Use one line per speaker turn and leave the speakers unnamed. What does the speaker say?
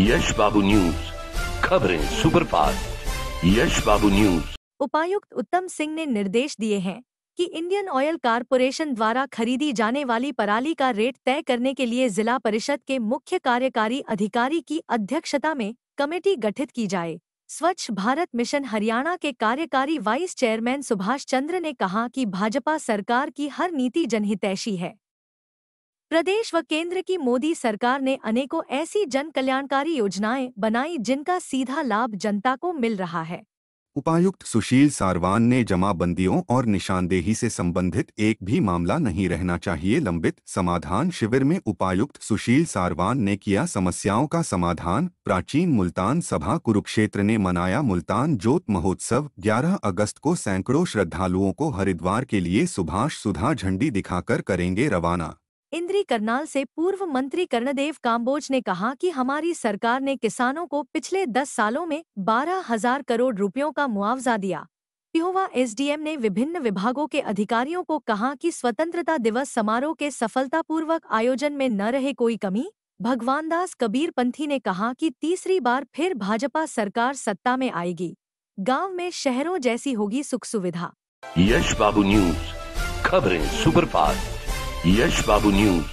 यश Babu news खबरें superfast Yash Babu news
उपायुक्त उत्तम सिंह ने निर्देश दिए हैं कि इंडियन ऑयल कारपोरेशन द्वारा खरीदी जाने वाली पराली का रेट तय करने के लिए जिला परिषद के मुख्य कार्यकारी अधिकारी की अध्यक्षता में कमेटी गठित की जाए स्वच्छ भारत मिशन हरियाणा के कार्यकारी वाइस चेयरमैन सुभाष चंद्र ने कहा कि भाजपा सरकार की हर नीति जनहितैषी है प्रदेश व केंद्र की मोदी सरकार ने अनेकों ऐसी जन कल्याणकारी योजनाएं बनाई जिनका सीधा लाभ जनता को मिल रहा है
उपायुक्त सुशील सारवान ने जमाबंदियों और निशानदेही से संबंधित एक भी मामला नहीं रहना चाहिए लंबित समाधान शिविर में उपायुक्त सुशील सारवान ने किया समस्याओं का समाधान प्राचीन मुल्तान सभा कुरुक्षेत्र ने मनाया मुल्तान ज्योत महोत्सव 11 अगस्त को सैकड़ों श्रद्धालुओं को हरिद्वार के लिए सुभाष सुधा झंडी दिखाकर करेंगे रवाना
इंद्री करनाल से पूर्व मंत्री कर्णदेव काम्बोज ने कहा कि हमारी सरकार ने किसानों को पिछले दस सालों में बारह हजार करोड़ रुपयों का मुआवजा दिया पिहोवा एसडीएम ने विभिन्न विभागों के अधिकारियों को कहा कि स्वतंत्रता दिवस समारोह के सफलतापूर्वक आयोजन में न रहे कोई कमी भगवानदास कबीर पंथी ने कहा कि तीसरी बार फिर भाजपा सरकार सत्ता में आएगी गांव में शहरों जैसी होगी सुख सुविधा
यश बाबू न्यूज खबरें सुपरफास्ट Yes, Babu News.